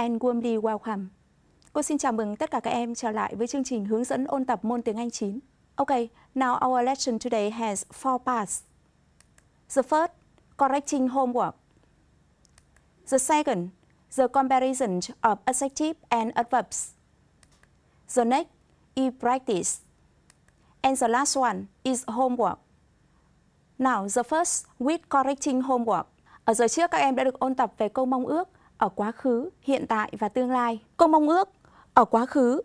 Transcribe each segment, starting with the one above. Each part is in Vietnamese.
and warmly welcome. Cô xin chào mừng tất cả các em trở lại với chương trình hướng dẫn ôn tập môn tiếng Anh 9. Okay, now our lesson today has four parts. The first, correcting homework. The second, the comparison of adjectives and adverbs. The next, e practice. And the last one is homework. Now, the first with correcting homework. Ở giờ trước các em đã được ôn tập về câu mong ước ở quá khứ, hiện tại và tương lai. Câu mong ước ở quá khứ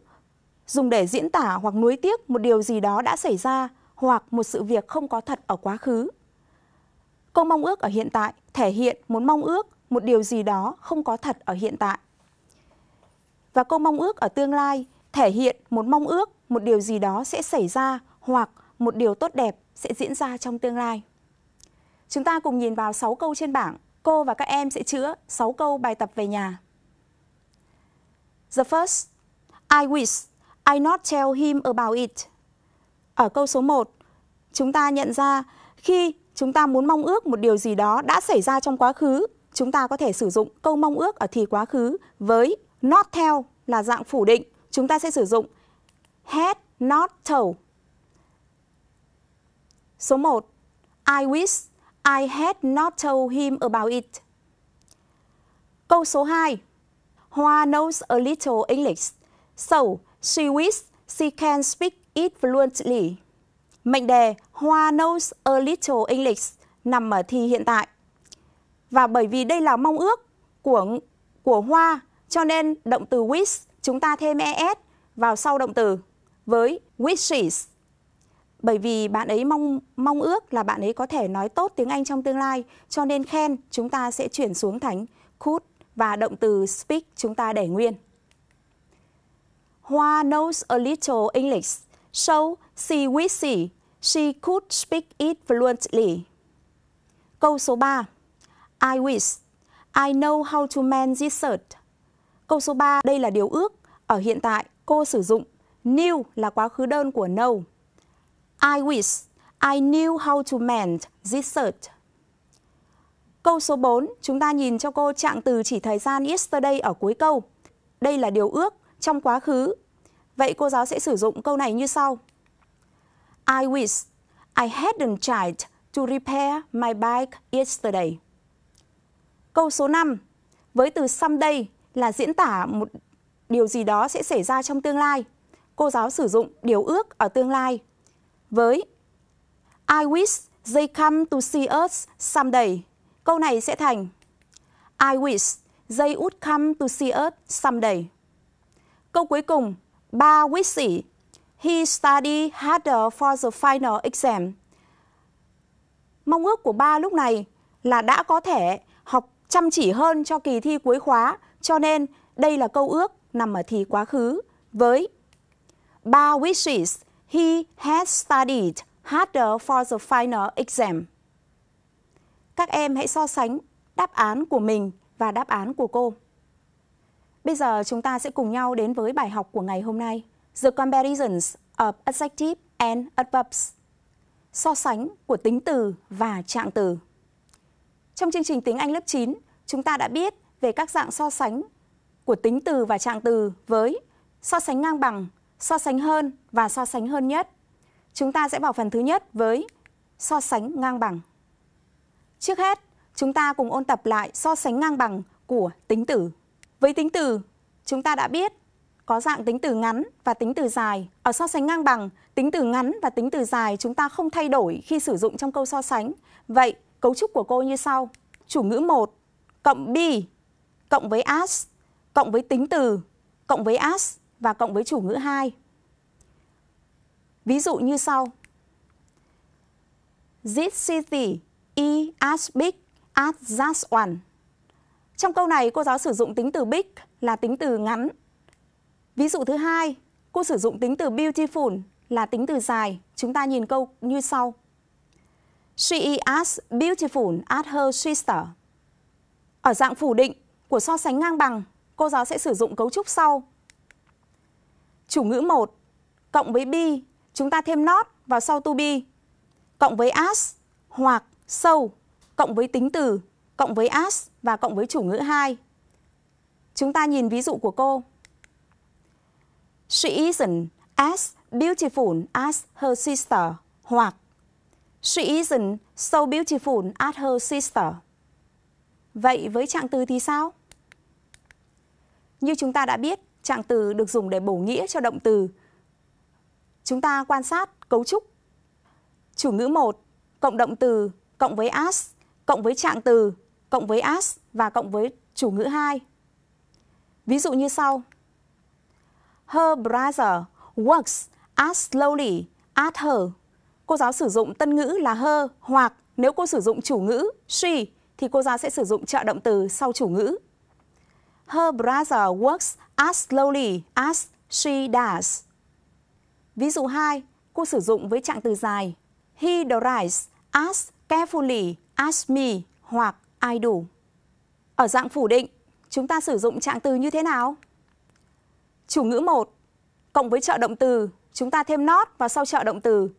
dùng để diễn tả hoặc nuối tiếc một điều gì đó đã xảy ra hoặc một sự việc không có thật ở quá khứ. Câu mong ước ở hiện tại thể hiện muốn mong ước, một điều gì đó không có thật ở hiện tại. Và câu mong ước ở tương lai thể hiện một mong ước, một điều gì đó sẽ xảy ra hoặc một điều tốt đẹp sẽ diễn ra trong tương lai. Chúng ta cùng nhìn vào 6 câu trên bảng cô và các em sẽ chữa 6 câu bài tập về nhà. The first, I wish I not tell him about it. Ở câu số 1, chúng ta nhận ra khi chúng ta muốn mong ước một điều gì đó đã xảy ra trong quá khứ, chúng ta có thể sử dụng câu mong ước ở thì quá khứ với not tell là dạng phủ định. Chúng ta sẽ sử dụng had not told. Số 1. I wish I had not told him about it. Câu số 2. Hoa knows a little English, so she wishes she can speak it fluently. Mệnh đề Hoa knows a little English nằm ở thi hiện tại. Và bởi vì đây là mong ước của của Hoa, cho nên động từ wish chúng ta thêm es vào sau động từ với wishes bởi vì bạn ấy mong mong ước là bạn ấy có thể nói tốt tiếng Anh trong tương lai, cho nên khen chúng ta sẽ chuyển xuống thành could và động từ speak chúng ta để nguyên. Hoa knows a little English, so she wishes she could speak it fluently. Câu số 3. I wish I know how to mend this shirt. Câu số 3, đây là điều ước. Ở hiện tại, cô sử dụng new là quá khứ đơn của know I wish I knew how to mend this shirt. Câu số 4, chúng ta nhìn cho cô trạng từ chỉ thời gian yesterday ở cuối câu. Đây là điều ước trong quá khứ. Vậy cô giáo sẽ sử dụng câu này như sau. I wish I hadn't tried to repair my bike yesterday. Câu số 5, với từ someday là diễn tả một điều gì đó sẽ xảy ra trong tương lai. Cô giáo sử dụng điều ước ở tương lai với I wish they come to see us someday. Câu này sẽ thành I wish they would come to see us someday. Câu cuối cùng, ba wishy He studied harder for the final exam. Mong ước của ba lúc này là đã có thể học chăm chỉ hơn cho kỳ thi cuối khóa, cho nên đây là câu ước nằm ở thì quá khứ với ba wishes He has studied harder for the final exam. Các em hãy so sánh đáp án của mình và đáp án của cô. Bây giờ chúng ta sẽ cùng nhau đến với bài học của ngày hôm nay. The comparisons of adjectives and adverbs. So sánh của tính từ và trạng từ. Trong chương trình tiếng Anh lớp 9, chúng ta đã biết về các dạng so sánh của tính từ và trạng từ với so sánh ngang bằng, so sánh hơn và so sánh hơn nhất. Chúng ta sẽ vào phần thứ nhất với so sánh ngang bằng. Trước hết, chúng ta cùng ôn tập lại so sánh ngang bằng của tính tử. Với tính tử, chúng ta đã biết có dạng tính từ ngắn và tính từ dài. Ở so sánh ngang bằng, tính từ ngắn và tính từ dài chúng ta không thay đổi khi sử dụng trong câu so sánh. Vậy, cấu trúc của cô như sau. Chủ ngữ 1 cộng be cộng với as cộng với tính từ cộng với as và cộng với chủ ngữ 2. Ví dụ như sau. This city is as big as that one. Trong câu này cô giáo sử dụng tính từ big là tính từ ngắn. Ví dụ thứ hai, cô sử dụng tính từ beautiful là tính từ dài. Chúng ta nhìn câu như sau. She is as beautiful as her sister. Ở dạng phủ định của so sánh ngang bằng, cô giáo sẽ sử dụng cấu trúc sau chủ ngữ 1 cộng với be chúng ta thêm not vào sau to be cộng với as hoặc so cộng với tính từ cộng với as và cộng với chủ ngữ 2. Chúng ta nhìn ví dụ của cô. She isn't as beautiful as her sister hoặc She isn't so beautiful as her sister. Vậy với trạng từ thì sao? Như chúng ta đã biết, trạng từ được dùng để bổ nghĩa cho động từ. Chúng ta quan sát cấu trúc. Chủ ngữ 1, cộng động từ, cộng với as, cộng với trạng từ, cộng với as và cộng với chủ ngữ 2. Ví dụ như sau. Her brother works as slowly as her. Cô giáo sử dụng tân ngữ là her hoặc nếu cô sử dụng chủ ngữ she thì cô giáo sẽ sử dụng trợ động từ sau chủ ngữ Her brother works as slowly as she does. Ví dụ 2, cô sử dụng với trạng từ dài. He drives as carefully as me hoặc I do. Ở dạng phủ định, chúng ta sử dụng trạng từ như thế nào? Chủ ngữ 1, cộng với trợ động từ, chúng ta thêm not vào sau trợ động từ,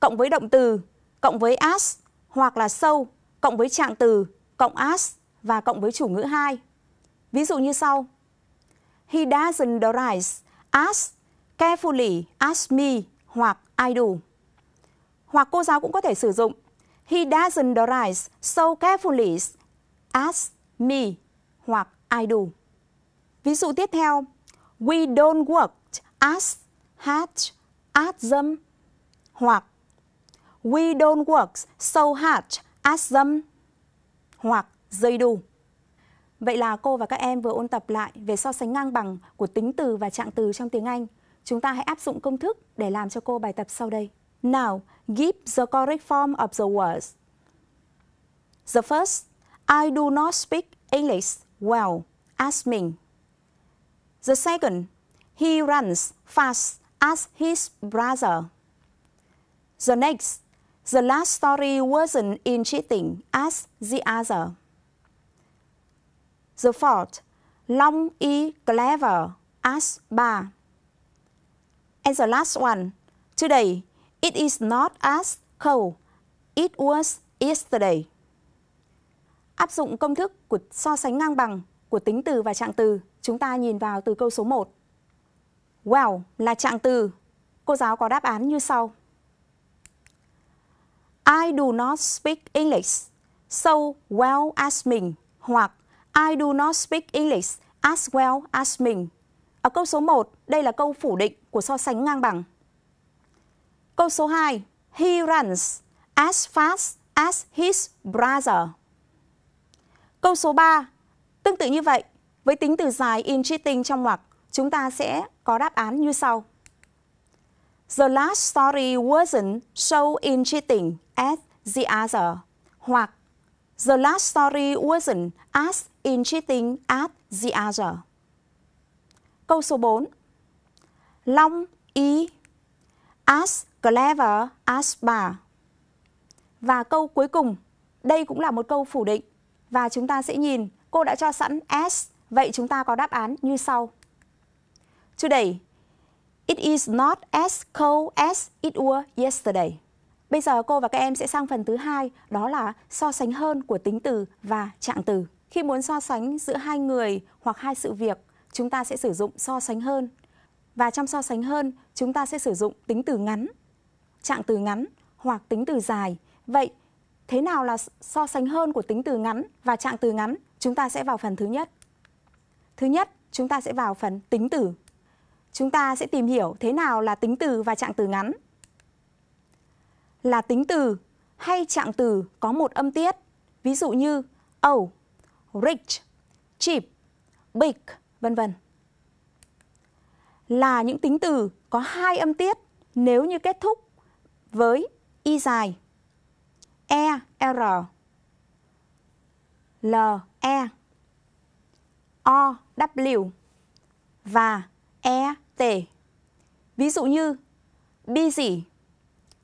cộng với động từ, cộng với as hoặc là so, cộng với trạng từ, cộng as và cộng với chủ ngữ 2. Ví dụ như sau. He doesn't rise. as carefully, as me hoặc I do. Hoặc cô giáo cũng có thể sử dụng He doesn't rise so carefully. as me hoặc I do. Ví dụ tiếp theo. We don't work. as hard as them hoặc We don't work so hard as them hoặc they do. Vậy là cô và các em vừa ôn tập lại về so sánh ngang bằng của tính từ và trạng từ trong tiếng Anh. Chúng ta hãy áp dụng công thức để làm cho cô bài tập sau đây. Now, give the correct form of the words. The first, I do not speak English well as me. The second, he runs fast as his brother. The next, the last story wasn't interesting as the other. The Fort, Long E. Clever, as ba. And the last one, today, it is not as cold, it was yesterday. Áp dụng công thức của so sánh ngang bằng của tính từ và trạng từ, chúng ta nhìn vào từ câu số 1. Well là trạng từ. Cô giáo có đáp án như sau. I do not speak English so well as mình hoặc I do not speak English as well as mình. Ở câu số 1, đây là câu phủ định của so sánh ngang bằng. Câu số 2, he runs as fast as his brother. Câu số 3, tương tự như vậy, với tính từ dài in cheating trong ngoặc, chúng ta sẽ có đáp án như sau. The last story wasn't so in cheating as the other. Hoặc The last story wasn't as in cheating at the other. Câu số 4. Long y as clever as bà. Và câu cuối cùng, đây cũng là một câu phủ định. Và chúng ta sẽ nhìn, cô đã cho sẵn s, vậy chúng ta có đáp án như sau. Today, it is not as cold as it was yesterday. Bây giờ cô và các em sẽ sang phần thứ hai, đó là so sánh hơn của tính từ và trạng từ. Khi muốn so sánh giữa hai người hoặc hai sự việc, chúng ta sẽ sử dụng so sánh hơn. Và trong so sánh hơn, chúng ta sẽ sử dụng tính từ ngắn, trạng từ ngắn hoặc tính từ dài. Vậy, thế nào là so sánh hơn của tính từ ngắn và trạng từ ngắn? Chúng ta sẽ vào phần thứ nhất. Thứ nhất, chúng ta sẽ vào phần tính từ. Chúng ta sẽ tìm hiểu thế nào là tính từ và trạng từ ngắn. Là tính từ hay trạng từ có một âm tiết. Ví dụ như oh rich, cheap, big, vân vân. Là những tính từ có hai âm tiết nếu như kết thúc với y dài, e, r, l, e, o, w và e, t. Ví dụ như busy,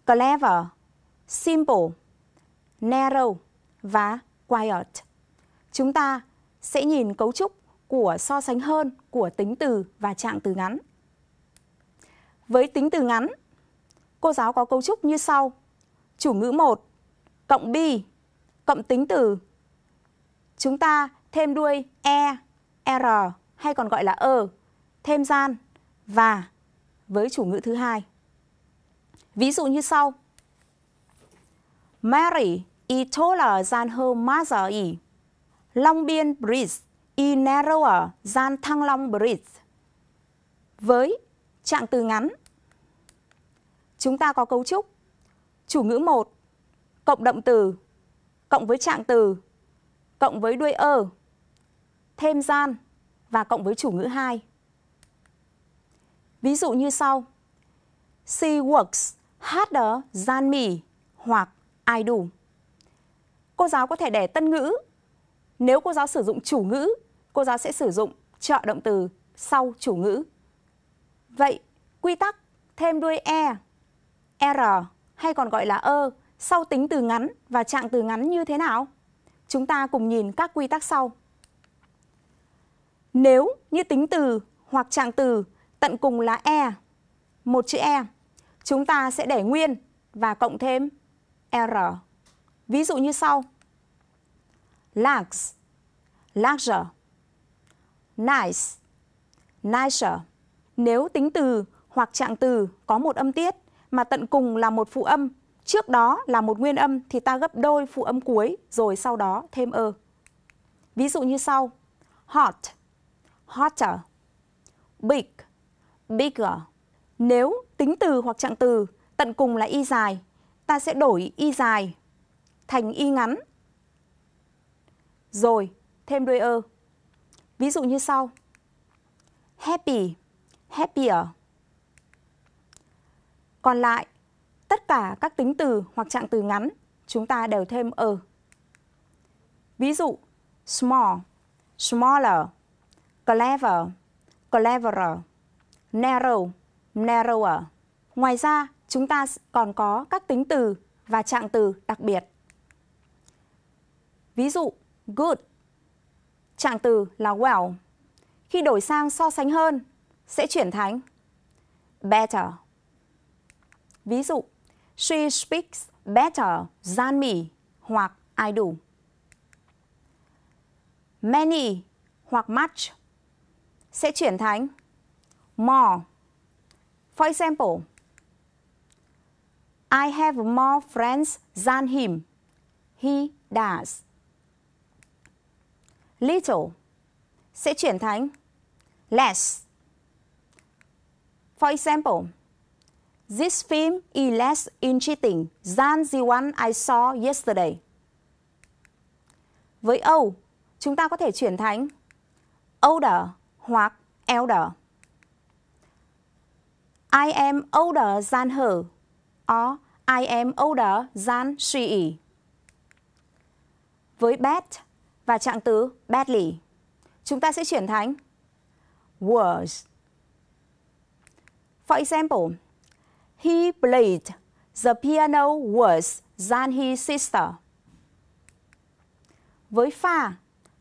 clever, simple, narrow và quiet chúng ta sẽ nhìn cấu trúc của so sánh hơn của tính từ và trạng từ ngắn. Với tính từ ngắn, cô giáo có cấu trúc như sau. Chủ ngữ 1 cộng bi cộng tính từ. Chúng ta thêm đuôi e, r hay còn gọi là ơ, e, thêm gian và với chủ ngữ thứ hai. Ví dụ như sau. Mary is taller than her mother is. Long Biên Bridge, Y Narrower, Gian Thăng Long Bridge. Với trạng từ ngắn, chúng ta có cấu trúc chủ ngữ 1, cộng động từ, cộng với trạng từ, cộng với đuôi ơ, thêm gian và cộng với chủ ngữ 2. Ví dụ như sau. She works harder than me hoặc I do. Cô giáo có thể để tân ngữ nếu cô giáo sử dụng chủ ngữ, cô giáo sẽ sử dụng trợ động từ sau chủ ngữ. Vậy, quy tắc thêm đuôi e, r hay còn gọi là ơ sau tính từ ngắn và trạng từ ngắn như thế nào? Chúng ta cùng nhìn các quy tắc sau. Nếu như tính từ hoặc trạng từ tận cùng là e, một chữ e, chúng ta sẽ để nguyên và cộng thêm r. Ví dụ như sau lax, larger. Nice, nicer. Nếu tính từ hoặc trạng từ có một âm tiết mà tận cùng là một phụ âm, trước đó là một nguyên âm thì ta gấp đôi phụ âm cuối rồi sau đó thêm ơ. Ví dụ như sau. Hot, hotter. Big, bigger. Nếu tính từ hoặc trạng từ tận cùng là y dài, ta sẽ đổi y dài thành y ngắn rồi thêm đuôi ơ. Ví dụ như sau. Happy, happier. Còn lại, tất cả các tính từ hoặc trạng từ ngắn chúng ta đều thêm ơ. Ví dụ, small, smaller, clever, cleverer, narrow, narrower. Ngoài ra, chúng ta còn có các tính từ và trạng từ đặc biệt. Ví dụ, good. Trạng từ là well. Khi đổi sang so sánh hơn, sẽ chuyển thành better. Ví dụ, she speaks better than me hoặc I do. Many hoặc much sẽ chuyển thành more. For example, I have more friends than him. He does little sẽ chuyển thành less. For example, this film is less interesting than the one I saw yesterday. Với old, chúng ta có thể chuyển thành older hoặc elder. I am older than her or I am older than she Với bad, và trạng từ badly. Chúng ta sẽ chuyển thành worse For example, he played the piano worse than his sister. Với fa,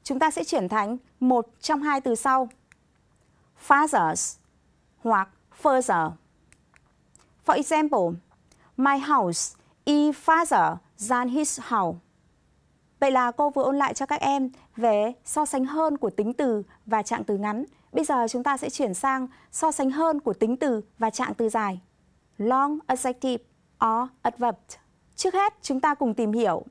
chúng ta sẽ chuyển thành một trong hai từ sau. Fathers hoặc further. For example, my house is farther than his house. Vậy là cô vừa ôn lại cho các em về so sánh hơn của tính từ và trạng từ ngắn. Bây giờ chúng ta sẽ chuyển sang so sánh hơn của tính từ và trạng từ dài. Long adjective or adverb. Trước hết, chúng ta cùng tìm hiểu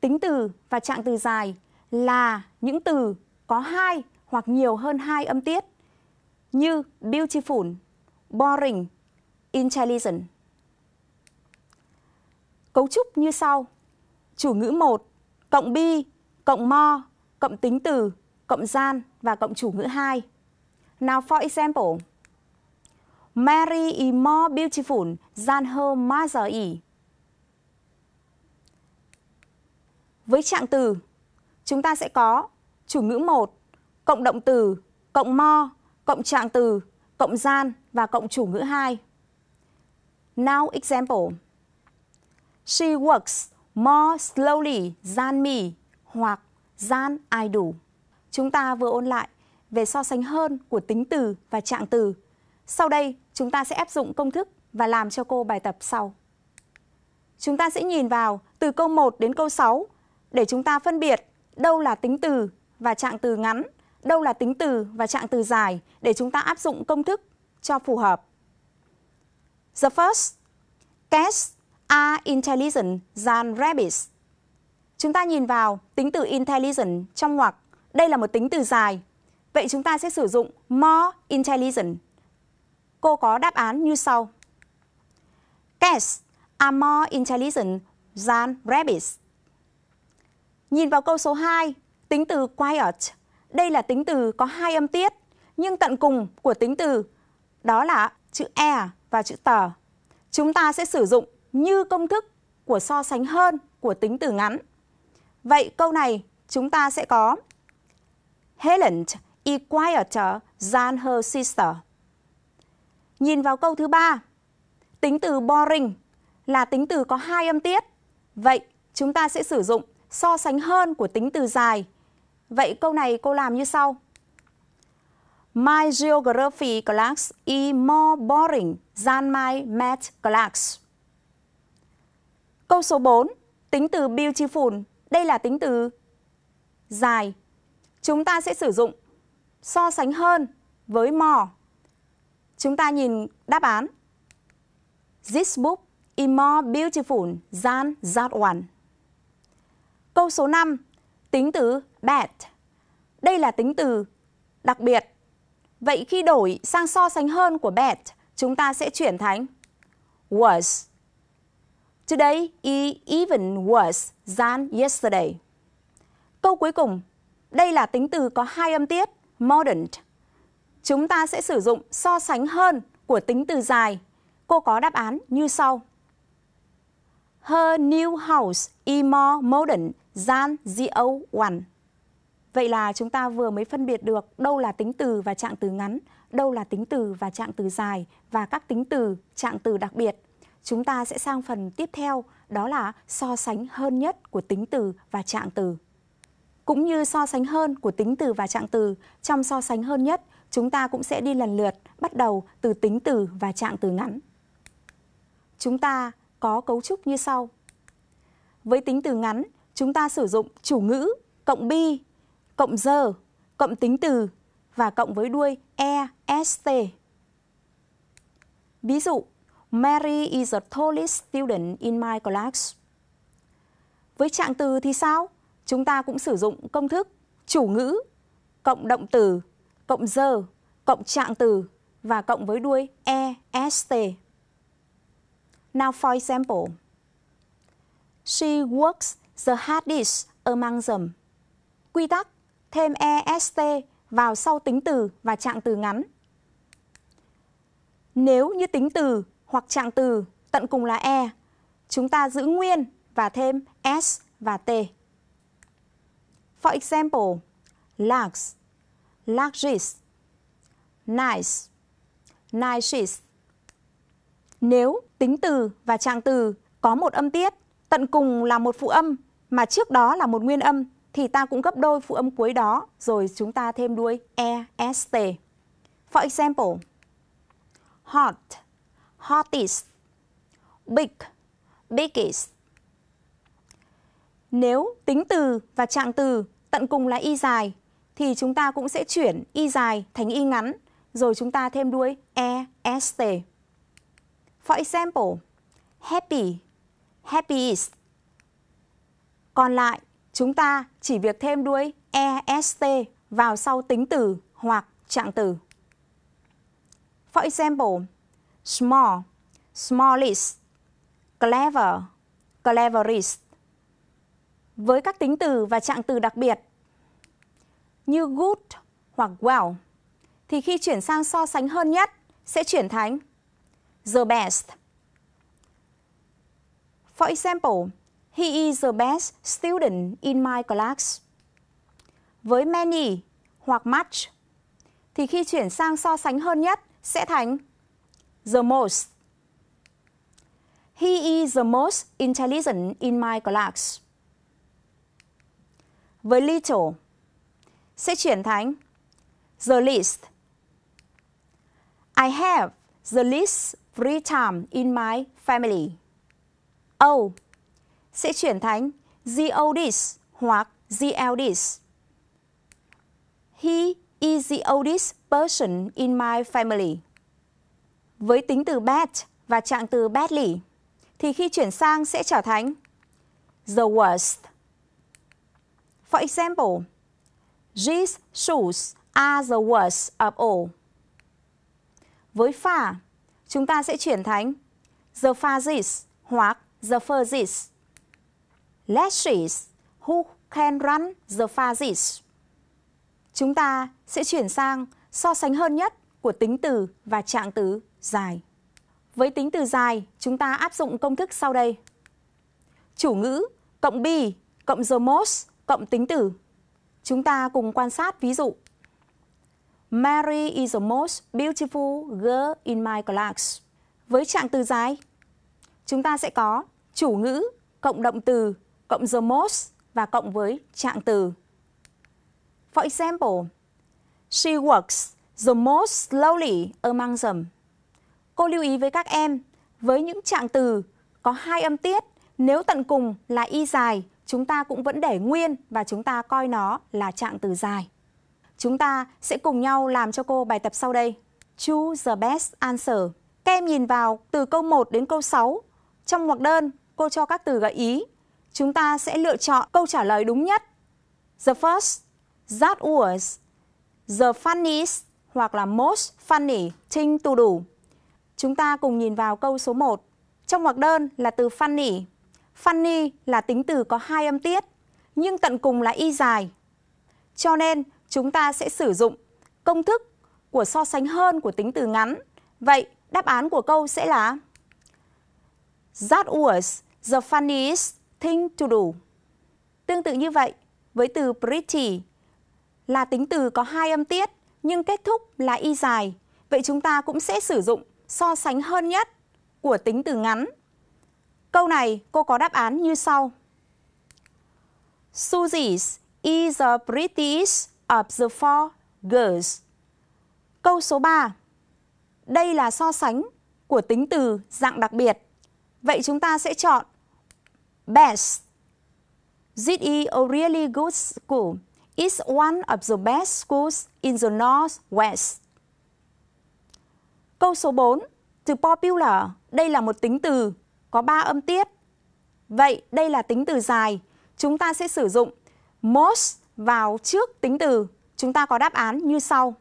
tính từ và trạng từ dài là những từ có hai hoặc nhiều hơn hai âm tiết như beautiful, boring, intelligent. Cấu trúc như sau. Chủ ngữ 1 cộng bi, cộng mo, cộng tính từ, cộng gian và cộng chủ ngữ 2. Now for example. Mary is more beautiful than her mother is. Với trạng từ, chúng ta sẽ có chủ ngữ 1, cộng động từ, cộng mo, cộng trạng từ, cộng gian và cộng chủ ngữ 2. Now example. She works more slowly than me hoặc than I do. Chúng ta vừa ôn lại về so sánh hơn của tính từ và trạng từ. Sau đây, chúng ta sẽ áp dụng công thức và làm cho cô bài tập sau. Chúng ta sẽ nhìn vào từ câu 1 đến câu 6 để chúng ta phân biệt đâu là tính từ và trạng từ ngắn, đâu là tính từ và trạng từ dài để chúng ta áp dụng công thức cho phù hợp. The first, catch are intelligent than rabbits. Chúng ta nhìn vào tính từ intelligent trong ngoặc. Đây là một tính từ dài. Vậy chúng ta sẽ sử dụng more intelligent. Cô có đáp án như sau. Cats are more intelligent than rabbits. Nhìn vào câu số 2, tính từ quiet. Đây là tính từ có hai âm tiết, nhưng tận cùng của tính từ đó là chữ e và chữ tờ. Chúng ta sẽ sử dụng như công thức của so sánh hơn của tính từ ngắn. Vậy câu này chúng ta sẽ có Helen equaled than her sister. Nhìn vào câu thứ ba, tính từ boring là tính từ có hai âm tiết. Vậy chúng ta sẽ sử dụng so sánh hơn của tính từ dài. Vậy câu này cô làm như sau. My geography class is more boring than my math class. Câu số 4, tính từ beautiful, đây là tính từ dài. Chúng ta sẽ sử dụng so sánh hơn với more. Chúng ta nhìn đáp án. This book is more beautiful than that one. Câu số 5, tính từ bad. Đây là tính từ đặc biệt. Vậy khi đổi sang so sánh hơn của bad, chúng ta sẽ chuyển thành was Today is even worse than yesterday. Câu cuối cùng, đây là tính từ có hai âm tiết, modern. Chúng ta sẽ sử dụng so sánh hơn của tính từ dài. Cô có đáp án như sau. Her new house is more modern than the old one. Vậy là chúng ta vừa mới phân biệt được đâu là tính từ và trạng từ ngắn, đâu là tính từ và trạng từ dài và các tính từ, trạng từ đặc biệt chúng ta sẽ sang phần tiếp theo đó là so sánh hơn nhất của tính từ và trạng từ. Cũng như so sánh hơn của tính từ và trạng từ, trong so sánh hơn nhất, chúng ta cũng sẽ đi lần lượt bắt đầu từ tính từ và trạng từ ngắn. Chúng ta có cấu trúc như sau. Với tính từ ngắn, chúng ta sử dụng chủ ngữ cộng bi, cộng giờ, cộng tính từ và cộng với đuôi e est. Ví dụ, Mary is a tallest student in my class. Với trạng từ thì sao? Chúng ta cũng sử dụng công thức chủ ngữ cộng động từ, cộng giờ, cộng trạng từ và cộng với đuôi est. Now for example. She works the hardest among them. Quy tắc thêm est vào sau tính từ và trạng từ ngắn. Nếu như tính từ hoặc trạng từ tận cùng là E. Chúng ta giữ nguyên và thêm S và T. For example, lux largest, nice, nicest. Nếu tính từ và trạng từ có một âm tiết, tận cùng là một phụ âm mà trước đó là một nguyên âm thì ta cũng gấp đôi phụ âm cuối đó rồi chúng ta thêm đuôi e s t. For example, hot hottest, big, biggest. Nếu tính từ và trạng từ tận cùng là y dài thì chúng ta cũng sẽ chuyển y dài thành y ngắn rồi chúng ta thêm đuôi est. E, For example, happy, happiest. Còn lại, chúng ta chỉ việc thêm đuôi est e, vào sau tính từ hoặc trạng từ. For example, small, smallest, clever, cleverest. Với các tính từ và trạng từ đặc biệt như good hoặc well, thì khi chuyển sang so sánh hơn nhất sẽ chuyển thành the best. For example, he is the best student in my class. Với many hoặc much thì khi chuyển sang so sánh hơn nhất sẽ thành the most. He is the most intelligent in my class. The little, sẽ chuyển thành the least. I have the least free time in my family. Oh, sẽ chuyển thành the oldest hoặc the eldest. He is the oldest person in my family. với tính từ bad và trạng từ badly thì khi chuyển sang sẽ trở thành the worst. For example, these shoes are the worst of all. Với far, chúng ta sẽ chuyển thành the farthest hoặc the furthest. Let's see who can run the farthest. Chúng ta sẽ chuyển sang so sánh hơn nhất của tính từ và trạng từ dài. Với tính từ dài, chúng ta áp dụng công thức sau đây. Chủ ngữ cộng bi cộng most cộng tính từ. Chúng ta cùng quan sát ví dụ. Mary is the most beautiful girl in my class. Với trạng từ dài, chúng ta sẽ có chủ ngữ cộng động từ cộng the most và cộng với trạng từ. For example, she works The most slowly among them. Cô lưu ý với các em, với những trạng từ có hai âm tiết, nếu tận cùng là y dài, chúng ta cũng vẫn để nguyên và chúng ta coi nó là trạng từ dài. Chúng ta sẽ cùng nhau làm cho cô bài tập sau đây. Choose the best answer. Các em nhìn vào từ câu 1 đến câu 6. Trong ngoặc đơn, cô cho các từ gợi ý. Chúng ta sẽ lựa chọn câu trả lời đúng nhất. The first, that was, the funniest, hoặc là most funny thing to do. Chúng ta cùng nhìn vào câu số 1. Trong ngoặc đơn là từ funny. Funny là tính từ có hai âm tiết, nhưng tận cùng là y dài. Cho nên chúng ta sẽ sử dụng công thức của so sánh hơn của tính từ ngắn. Vậy đáp án của câu sẽ là That was the funniest thing to do. Tương tự như vậy, với từ pretty là tính từ có hai âm tiết nhưng kết thúc là y dài. Vậy chúng ta cũng sẽ sử dụng so sánh hơn nhất của tính từ ngắn. Câu này cô có đáp án như sau. Susie is the prettiest of the four girls. Câu số 3. Đây là so sánh của tính từ dạng đặc biệt. Vậy chúng ta sẽ chọn best. This is a really good school is one of the best schools in the Northwest. Câu số 4, từ popular, đây là một tính từ, có 3 âm tiết. Vậy đây là tính từ dài, chúng ta sẽ sử dụng most vào trước tính từ. Chúng ta có đáp án như sau.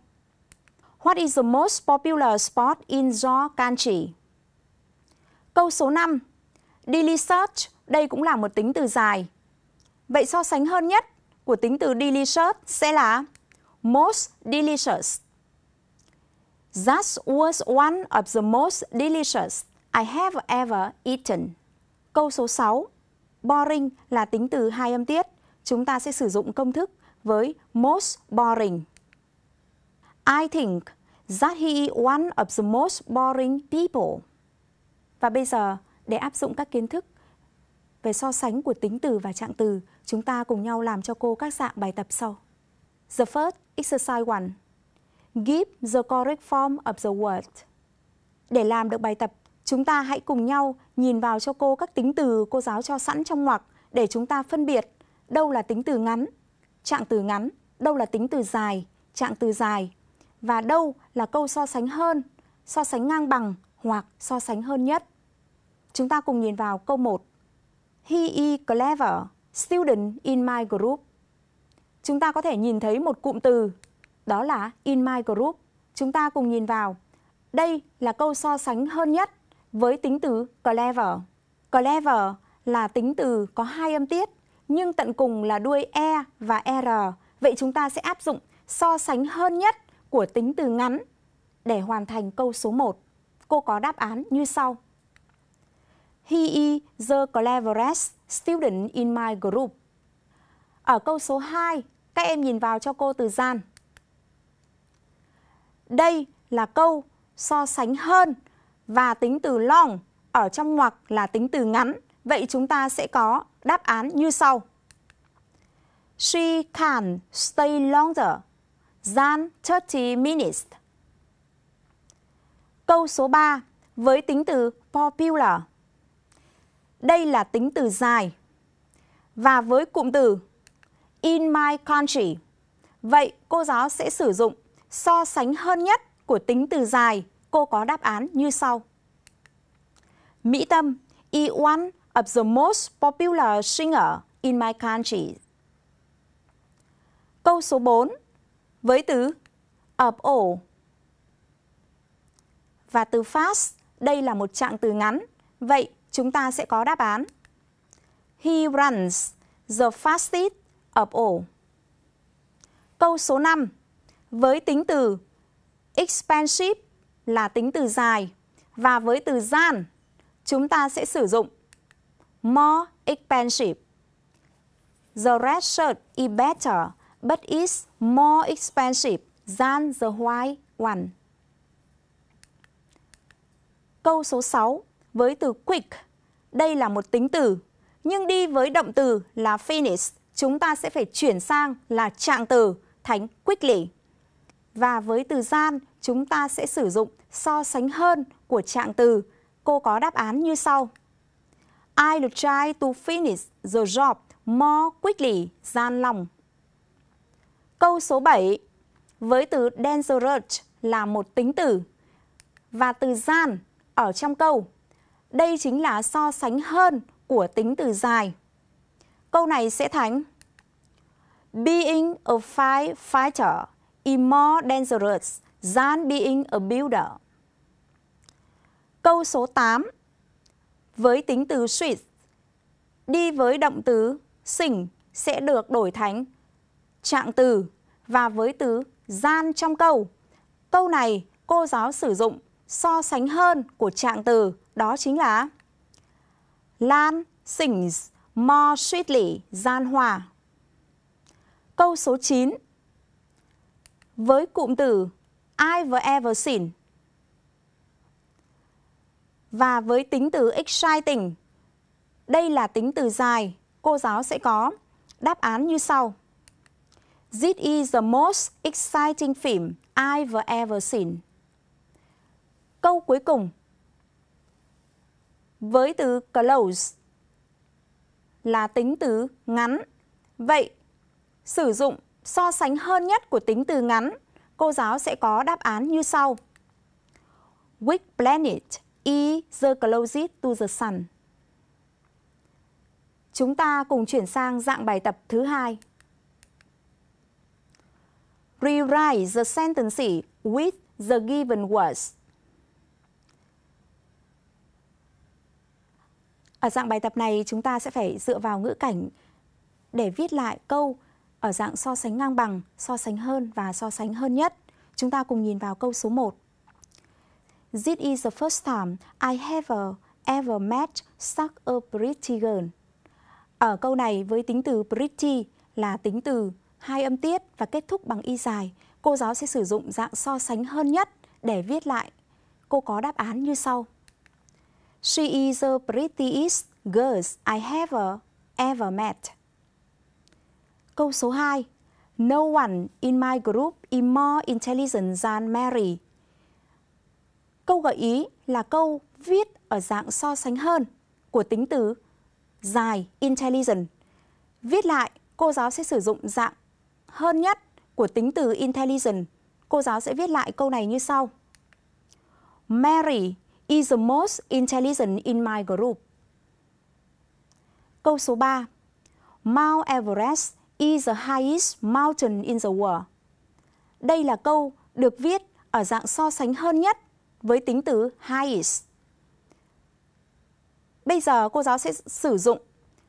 What is the most popular sport in your country? Câu số 5. Daily đây cũng là một tính từ dài. Vậy so sánh hơn nhất, của tính từ delicious sẽ là most delicious. That was one of the most delicious I have ever eaten. Câu số 6. Boring là tính từ hai âm tiết. Chúng ta sẽ sử dụng công thức với most boring. I think that he is one of the most boring people. Và bây giờ, để áp dụng các kiến thức về so sánh của tính từ và trạng từ, chúng ta cùng nhau làm cho cô các dạng bài tập sau. The first exercise one. Give the correct form of the word. Để làm được bài tập, chúng ta hãy cùng nhau nhìn vào cho cô các tính từ cô giáo cho sẵn trong ngoặc để chúng ta phân biệt đâu là tính từ ngắn, trạng từ ngắn, đâu là tính từ dài, trạng từ dài và đâu là câu so sánh hơn, so sánh ngang bằng hoặc so sánh hơn nhất. Chúng ta cùng nhìn vào câu 1. He is clever student in my group. Chúng ta có thể nhìn thấy một cụm từ, đó là in my group. Chúng ta cùng nhìn vào. Đây là câu so sánh hơn nhất với tính từ clever. Clever là tính từ có hai âm tiết, nhưng tận cùng là đuôi E và R. Vậy chúng ta sẽ áp dụng so sánh hơn nhất của tính từ ngắn để hoàn thành câu số 1. Cô có đáp án như sau. He is the cleverest student in my group. Ở câu số 2, các em nhìn vào cho cô từ gian. Đây là câu so sánh hơn và tính từ long ở trong ngoặc là tính từ ngắn. Vậy chúng ta sẽ có đáp án như sau. She can stay longer than 30 minutes. Câu số 3 với tính từ popular đây là tính từ dài. Và với cụm từ in my country, vậy cô giáo sẽ sử dụng so sánh hơn nhất của tính từ dài. Cô có đáp án như sau. Mỹ Tâm is one of the most popular singer in my country. Câu số 4 với từ up all và từ fast đây là một trạng từ ngắn. Vậy chúng ta sẽ có đáp án. He runs the fastest of all. Câu số 5. Với tính từ expensive là tính từ dài và với từ gian chúng ta sẽ sử dụng more expensive. The red shirt is better but is more expensive than the white one. Câu số 6 với từ quick. Đây là một tính từ, nhưng đi với động từ là finish, chúng ta sẽ phải chuyển sang là trạng từ thành quickly. Và với từ gian, chúng ta sẽ sử dụng so sánh hơn của trạng từ. Cô có đáp án như sau. I will try to finish the job more quickly than long. Câu số 7 với từ dangerous là một tính từ và từ gian ở trong câu đây chính là so sánh hơn của tính từ dài. Câu này sẽ thành Being a firefighter is more dangerous than being a builder. Câu số 8 Với tính từ switch đi với động từ sỉnh sẽ được đổi thành trạng từ và với từ gian trong câu. Câu này cô giáo sử dụng so sánh hơn của trạng từ đó chính là Lan sings more sweetly gian hòa. Câu số 9 Với cụm từ I've ever seen và với tính từ exciting. Đây là tính từ dài, cô giáo sẽ có đáp án như sau. This is the most exciting film I've ever seen. Câu cuối cùng với từ close là tính từ ngắn. Vậy, sử dụng so sánh hơn nhất của tính từ ngắn, cô giáo sẽ có đáp án như sau. Which planet is the closest to the sun? Chúng ta cùng chuyển sang dạng bài tập thứ hai. Rewrite the sentence with the given words. Ở dạng bài tập này chúng ta sẽ phải dựa vào ngữ cảnh để viết lại câu ở dạng so sánh ngang bằng, so sánh hơn và so sánh hơn nhất. Chúng ta cùng nhìn vào câu số 1. This is the first time I have ever met such a pretty girl. Ở câu này với tính từ pretty là tính từ hai âm tiết và kết thúc bằng y dài, cô giáo sẽ sử dụng dạng so sánh hơn nhất để viết lại. Cô có đáp án như sau. She is the prettiest girl I have ever met. Câu số 2. No one in my group is more intelligent than Mary. Câu gợi ý là câu viết ở dạng so sánh hơn của tính từ dài intelligent. Viết lại, cô giáo sẽ sử dụng dạng hơn nhất của tính từ intelligent. Cô giáo sẽ viết lại câu này như sau. Mary is the most intelligent in my group. Câu số 3. Mount Everest is the highest mountain in the world. Đây là câu được viết ở dạng so sánh hơn nhất với tính từ highest. Bây giờ cô giáo sẽ sử dụng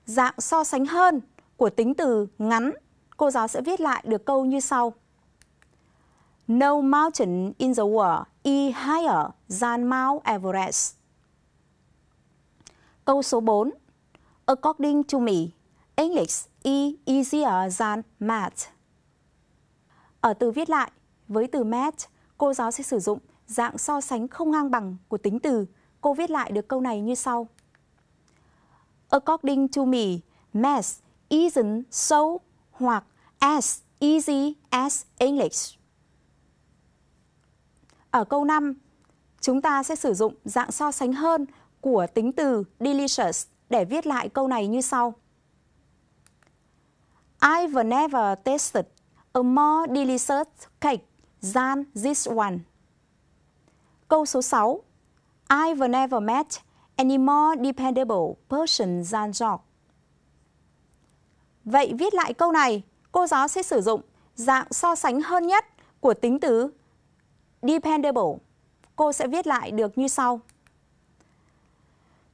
dạng so sánh hơn của tính từ ngắn. Cô giáo sẽ viết lại được câu như sau. No mountain in the world E higher than Mount Everest. Câu số 4. According to me, English is e, easier than math. Ở từ viết lại, với từ math, cô giáo sẽ sử dụng dạng so sánh không ngang bằng của tính từ. Cô viết lại được câu này như sau. According to me, math isn't so hoặc as easy as English. Ở câu 5, chúng ta sẽ sử dụng dạng so sánh hơn của tính từ delicious để viết lại câu này như sau. I've never tasted a more delicious cake than this one. Câu số 6. I've never met any more dependable person than George. Vậy viết lại câu này, cô giáo sẽ sử dụng dạng so sánh hơn nhất của tính từ dependable. Cô sẽ viết lại được như sau.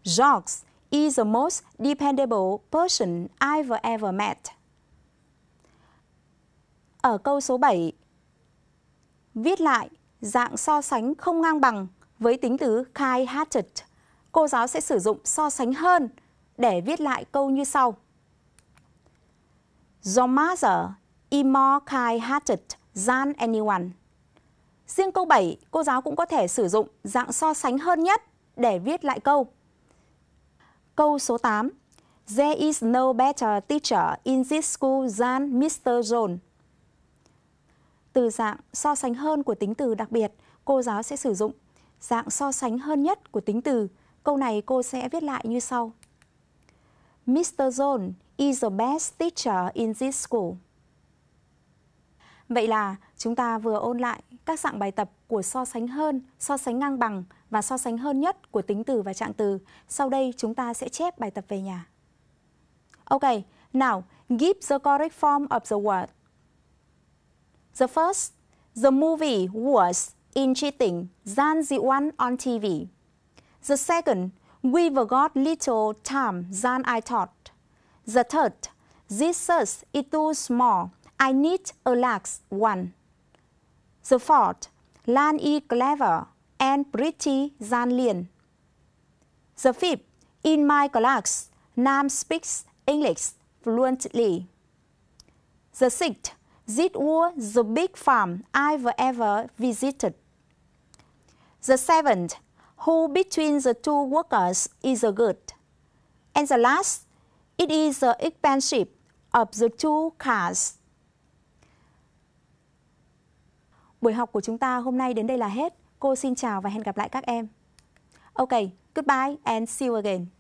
George is the most dependable person I've ever met. Ở câu số 7, viết lại dạng so sánh không ngang bằng với tính từ kind-hearted. Cô giáo sẽ sử dụng so sánh hơn để viết lại câu như sau. Your mother is more kind-hearted than anyone. Riêng câu 7, cô giáo cũng có thể sử dụng dạng so sánh hơn nhất để viết lại câu. Câu số 8. There is no better teacher in this school than Mr. John. Từ dạng so sánh hơn của tính từ đặc biệt, cô giáo sẽ sử dụng dạng so sánh hơn nhất của tính từ. Câu này cô sẽ viết lại như sau. Mr. John is the best teacher in this school. Vậy là Chúng ta vừa ôn lại các dạng bài tập của so sánh hơn, so sánh ngang bằng và so sánh hơn nhất của tính từ và trạng từ. Sau đây chúng ta sẽ chép bài tập về nhà. Ok, now give the correct form of the word. The first, the movie was in cheating than the one on TV. The second, we were got little time than I thought. The third, this is too small. I need a large one. The fourth, Lan Y Clever, and Pretty Gian Lien. The Fifth, in my class, Nam speaks English fluently. The Sixth, this was the big farm I've ever visited. The Seventh, who between the two workers is a good. And the last, it is the expensive of the two cars. Buổi học của chúng ta hôm nay đến đây là hết. Cô xin chào và hẹn gặp lại các em. Ok, goodbye and see you again.